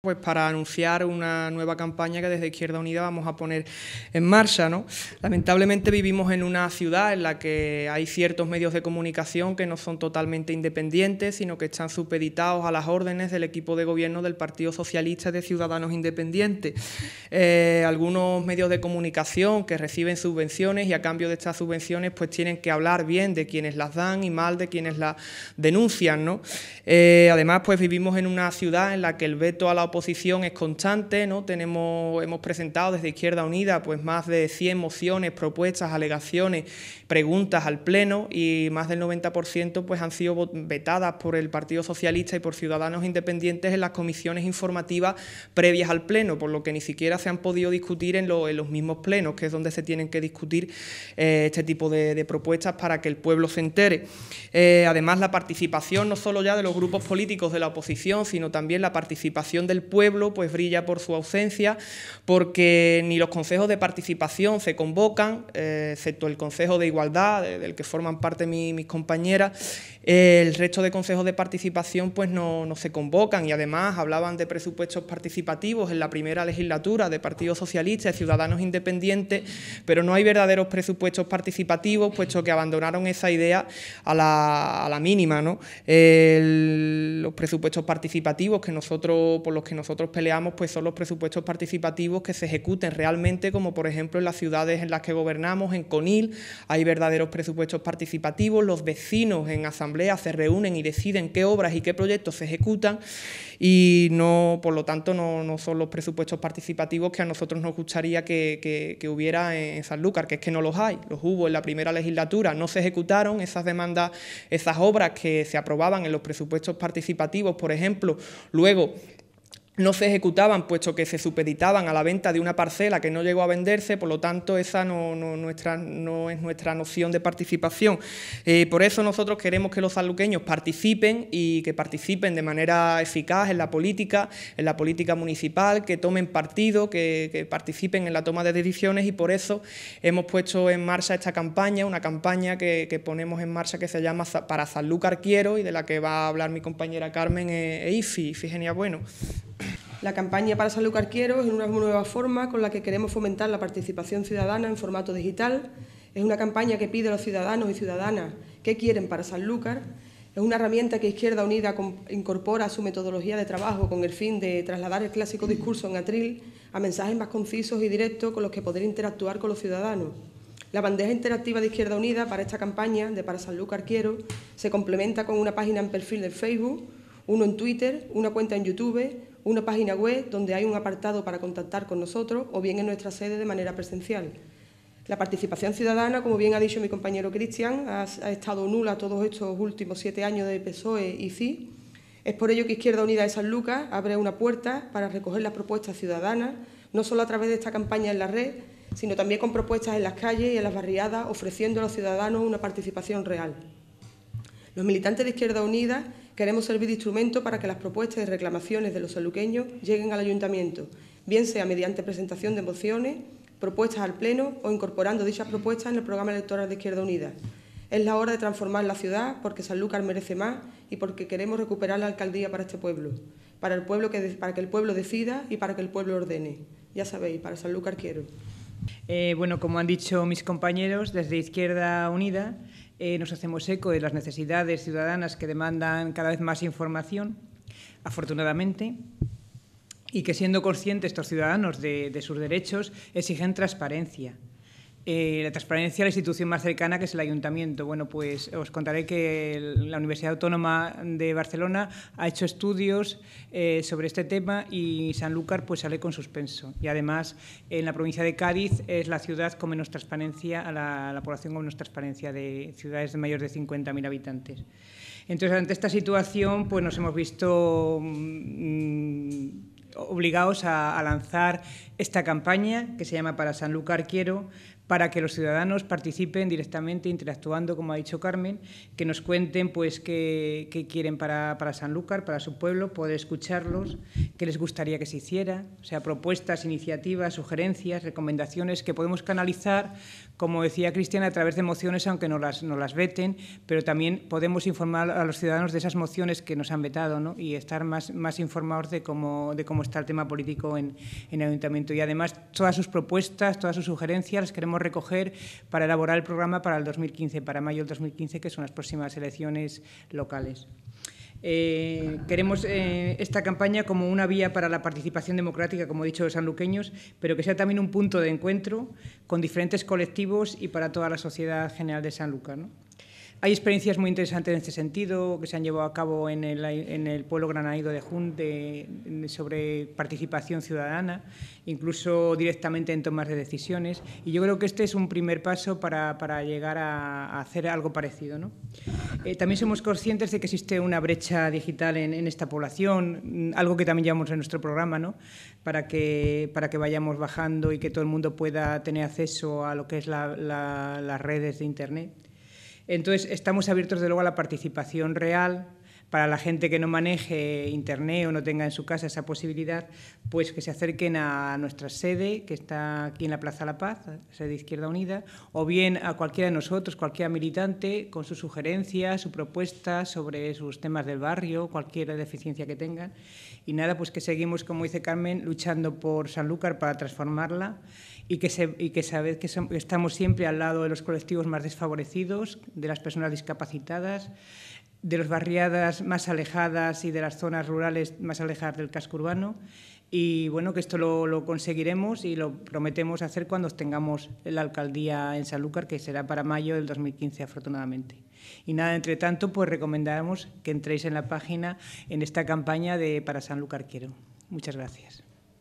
Pues para anunciar una nueva campaña que desde Izquierda Unida vamos a poner en marcha. ¿no? Lamentablemente vivimos en una ciudad en la que hay ciertos medios de comunicación que no son totalmente independientes, sino que están supeditados a las órdenes del equipo de gobierno del Partido Socialista de Ciudadanos Independientes. Eh, algunos medios de comunicación que reciben subvenciones y a cambio de estas subvenciones pues tienen que hablar bien de quienes las dan y mal de quienes las denuncian. Eh, además, pues vivimos en una ciudad en la que el veto a la oposición es constante, ¿no? Tenemos, hemos presentado desde Izquierda Unida pues, más de 100 mociones, propuestas, alegaciones, preguntas al Pleno y más del 90% pues, han sido vetadas por el Partido Socialista y por Ciudadanos Independientes en las comisiones informativas previas al Pleno, por lo que ni siquiera se han podido discutir en, los mismos plenos, que es donde se tienen que discutir eh, este tipo de, propuestas para que el pueblo se entere. Eh, además, la participación no solo ya de los grupos políticos de la oposición, sino también la participación del pueblo pues brilla por su ausencia, porque ni los consejos de participación se convocan, eh, excepto el Consejo de Igualdad, del que forman parte mis compañeras, el resto de consejos de participación pues no, se convocan y además hablaban de presupuestos participativos en la primera legislatura de Partido Socialista y Ciudadanos Independientes, pero no hay verdaderos presupuestos participativos, puesto que abandonaron esa idea a la, mínima. ¿no? los presupuestos participativos que nosotros, por los que nosotros peleamos pues son los presupuestos participativos que se ejecuten realmente, como por ejemplo en las ciudades en las que gobernamos, en Conil, hay verdaderos presupuestos participativos, los vecinos en asamblea se reúnen y deciden qué obras y qué proyectos se ejecutan y no, por lo tanto, no, son los presupuestos participativos que a nosotros nos gustaría que, hubiera en, en, Sanlúcar, que es que no los hay, los hubo en la primera legislatura, no se ejecutaron esas demandas, esas obras que se aprobaban en los presupuestos participativos, por ejemplo, luego no se ejecutaban puesto que se supeditaban a la venta de una parcela que no llegó a venderse, por lo tanto esa no, es nuestra noción de participación. Eh, por eso nosotros queremos que los sanluqueños participen y que participen de manera eficaz en la política, en la política municipal, que tomen partido, que, participen en la toma de decisiones y por eso hemos puesto en marcha esta campaña, una campaña que, ponemos en marcha que se llama Para Sanlúcar Quiero y de la que va a hablar mi compañera Carmen eh, e, e Ifi, Bueno. La campaña para San Quiero es una nueva forma con la que queremos fomentar la participación ciudadana en formato digital. Es una campaña que pide a los ciudadanos y ciudadanas qué quieren para Sanlúcar. Es una herramienta que Izquierda Unida incorpora a su metodología de trabajo con el fin de trasladar el clásico discurso en atril a mensajes más concisos y directos con los que poder interactuar con los ciudadanos. La bandeja interactiva de Izquierda Unida para esta campaña de Para Sanlúcar Quiero se complementa con una página en perfil de Facebook, uno en Twitter, una cuenta en YouTube, una página web donde hay un apartado para contactar con nosotros o bien en nuestra sede de manera presencial. La participación ciudadana, como bien ha dicho mi compañero Cristian, ha, estado nula todos estos últimos siete años de PSOE y CI. Es por ello que Izquierda Unida de San Lucas abre una puerta para recoger las propuestas ciudadanas, no solo a través de esta campaña en la red, sino también con propuestas en las calles y en las barriadas, ofreciendo a los ciudadanos una participación real. Los militantes de Izquierda Unida Queremos servir de instrumento para que las propuestas y reclamaciones de los saluqueños lleguen al ayuntamiento, bien sea mediante presentación de mociones, propuestas al Pleno o incorporando dichas propuestas en el programa electoral de Izquierda Unida. Es la hora de transformar la ciudad porque Sanlúcar merece más y porque queremos recuperar la alcaldía para este pueblo, para, el pueblo que, para que el pueblo decida y para que el pueblo ordene. Ya sabéis, para Sanlúcar quiero. Eh, bueno, como han dicho mis compañeros, desde Izquierda Unida eh, nos hacemos eco de las necesidades ciudadanas que demandan cada vez más información, afortunadamente, y que siendo conscientes estos ciudadanos de sus derechos exigen transparencia eh, la transparencia, la institución más cercana que es el ayuntamiento. Bueno, pues os contaré que la Universidad Autónoma de Barcelona ha hecho estudios eh, sobre este tema y Sanlúcar pues sale con suspenso. Y además en la provincia de Cádiz es la ciudad con menos transparencia, a la, población con menos transparencia de ciudades de mayor de 50.000 habitantes. Entonces, ante esta situación, pues nos hemos visto mm, obligados a, a lanzar esta campaña que se llama Para Sanlúcar Quiero, para que los ciudadanos participen directamente, interactuando, como ha dicho Carmen, que nos cuenten pues qué, quieren para, para Sanlúcar, para su pueblo, poder escucharlos, qué les gustaría que se hiciera, o sea, propuestas, iniciativas, sugerencias, recomendaciones que podemos canalizar como decía Cristian, a través de mociones, aunque no las, no las veten, pero también podemos informar a los ciudadanos de esas mociones que nos han vetado y estar más, más informados de cómo, de cómo está el tema político en, en el ayuntamiento. Y además, todas sus propuestas, todas sus sugerencias las queremos recoger para elaborar el programa para el 2015, para mayo del 2015, que son las próximas elecciones locales. Eh, queremos eh, esta campaña como una vía para la participación democrática, como he dicho, de sanluqueños, pero que sea también un punto de encuentro con diferentes colectivos y para toda la sociedad general de San ¿no? Hay experiencias muy interesantes en este sentido que se han llevado a cabo en el, pueblo granadino de Junte sobre participación ciudadana, incluso directamente en tomas de decisiones. Y yo creo que este es un primer paso para, llegar a, hacer algo parecido. Eh, también somos conscientes de que existe una brecha digital en, esta población, algo que también llevamos en nuestro programa, para, que, vayamos bajando y que todo el mundo pueda tener acceso a lo que es las redes de Internet. Entonces, estamos abiertos de luego a la participación real para la gente que no maneje internet o no tenga en su casa esa posibilidad, pues que se acerquen a nuestra sede, que está aquí en la Plaza La Paz, sede Izquierda Unida, o bien a cualquiera de nosotros, cualquier militante, con sus sugerencias, su propuesta sobre sus temas del barrio, cualquier deficiencia que tengan. Y nada, pues que seguimos, como dice Carmen, luchando por Sanlúcar para transformarla y que, se, que estamos siempre al lado de los colectivos más desfavorecidos, de las personas discapacitadas, de las barriadas más alejadas y de las zonas rurales más alejadas del casco urbano. Y bueno, que esto lo, conseguiremos y lo prometemos hacer cuando tengamos la alcaldía en Sanlúcar, que será para mayo del 2015, afortunadamente. Y nada, entre tanto, pues recomendamos que entréis en la página en esta campaña de Para Sanlúcar Quiero. Muchas gracias.